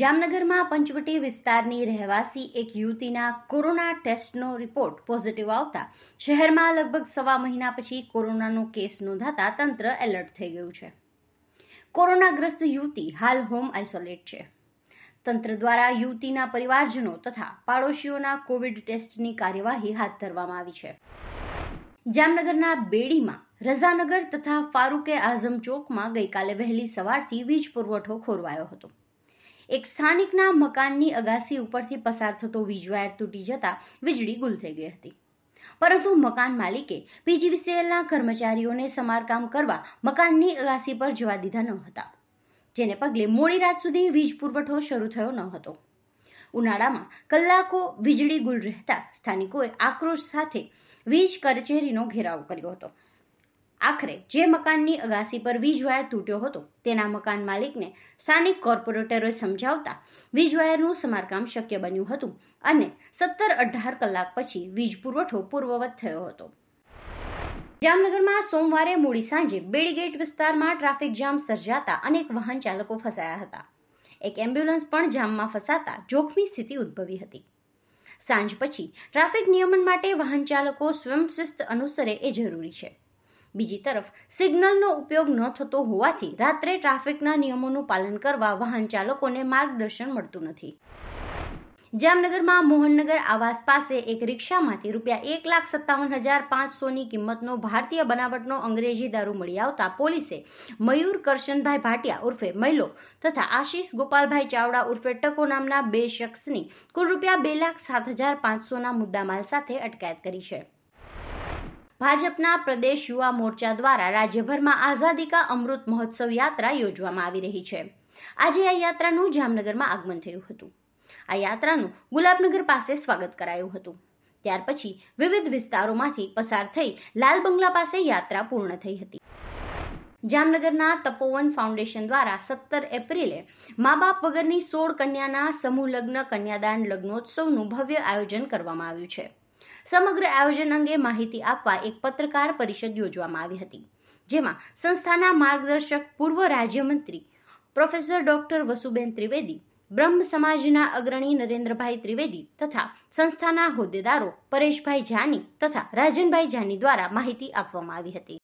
જામનગરમાં પંચવટી વિસ્તારની રહેવાસી એક યુવતીના કોરોના ટેસ્ટનો રિપોર્ટ પોઝિટિવ આવતા શહેરમાં લગભગ સવા મહિના પછી કોરોનાનો કેસ નોંધાતા તંત્ર એલર્ટ થઈ ગયું છે કોરોનાગ્રસ્ત યુવતી હાલ હોમ આઇસોલેટ છે તંત્ર દ્વારા યુવતીના પરિવારજનો તથા પાડોશીઓના કોવિડ ટેસ્ટની કાર્યવાહી હાથ ધરવામાં આવી છે જામનગરના બેડીમાં રઝાનગર તથા ફારૂકે આઝમ ચોકમાં ગઈકાલે વહેલી સવારથી વીજ પુરવઠો ખોરવાયો હતો એક સ્થાનિકના મકાનની અગાસી ઉપરથી પસાર થતો વીજવાયર તૂટી જતા વીજળી ગુલ થઈ ગઈ હતી પરંતુ મકાન માલિકે પીજીવીસીએલના કર્મચારીઓને સમારકામ કરવા મકાનની અગાસી પર જવા દીધા ન હતા જેને પગલે મોડી રાત સુધી વીજ પુરવઠો શરૂ થયો ન હતો ઉનાળામાં કલાકો વીજળી ગુલ રહેતા સ્થાનિકોએ આક્રોશ સાથે વીજ કરચેરીનો ઘેરાવ કર્યો હતો આખરે જે મકાનની અગાસી પર વીજવાયર તૂટ્યો હતો તેના મકાન માલિકને સ્થાનિક કોર્પોરેટરોએ સમજાવતા વીજવાયરનું સમારકામ શક્ય બન્યું હતું અને સત્તર અઢાર કલાક પછી વીજ પુરવઠો પૂર્વવત થયો હતો જામનગરમાં સોમવારે મોડી સાંજે બેડીગેટ વિસ્તારમાં ટ્રાફિક જામ સર્જાતા અનેક વાહન ચાલકો ફસાયા હતા એક એમ્બ્યુલન્સ પણ જામમાં ફસાતા જોખમી સ્થિતિ ઉદ્ભવી હતી સાંજ પછી ટ્રાફિક નિયમન માટે વાહન ચાલકો સ્વયંશિસ્ત અનુસરે એ જરૂરી છે બીજી તરફ સિગ્નલનો ઉપયોગ ન થતો હોવાથી રાત્રે ટ્રાફિકના નિયમોનું પાલન કરવા વાહન ચાલકોને માર્ગદર્શન મળતું નથી જામનગરમાં મોહનનગર આવાસ પાસે એક રિક્ષામાંથી રૂપિયા એક લાખ સત્તાવન હજાર પાંચસોની કિંમતનો ભારતીય બનાવટનો અંગ્રેજી દારૂ મળી આવતા પોલીસે મયુર કરશનભાઈ ભાટિયા ઉર્ફે મહિલો તથા આશીષ ગોપાલભાઈ ચાવડા ઉર્ફે ટકો નામના બે શખ્સની કુલ રૂપિયા બે લાખ સાત હજાર પાંચસોના મુદ્દામાલ સાથે અટકાયત કરી છે ભાજપના પ્રદેશ યુવા મોરચા દ્વારા રાજ્યભરમાં આઝાદી કા અમૃત મહોત્સવ યાત્રા યોજવામાં આવી રહી છે આજે આ યાત્રાનું જામનગરમાં આગમન થયું હતું આ યાત્રાનું ગુલાબનગર પાસે સ્વાગત કરાયું હતું ત્યાર પછી વિવિધ વિસ્તારોમાંથી પસાર થઈ લાલ બંગલા પાસે યાત્રા પૂર્ણ થઈ હતી જામનગરના તપોવન ફાઉન્ડેશન દ્વારા સત્તર એપ્રિલે મા બાપ વગરની સોળ કન્યાના સમૂહ લગ્ન કન્યાદાન લગ્નોત્સવનું ભવ્ય આયોજન કરવામાં આવ્યું છે સમગ્ર આયોજન અંગે માહિતી આપવા એક પત્રકાર પરિષદ યોજવામાં આવી હતી જેમાં સંસ્થાના માર્ગદર્શક પૂર્વ રાજ્યમંત્રી પ્રોફેસર ડોક્ટર વસુબેન ત્રિવેદી બ્રહ્મ સમાજના અગ્રણી નરેન્દ્રભાઈ ત્રિવેદી તથા સંસ્થાના હોદ્દેદારો પરેશભાઈ જાની તથા રાજનભાઈ જાની દ્વારા માહિતી આપવામાં આવી હતી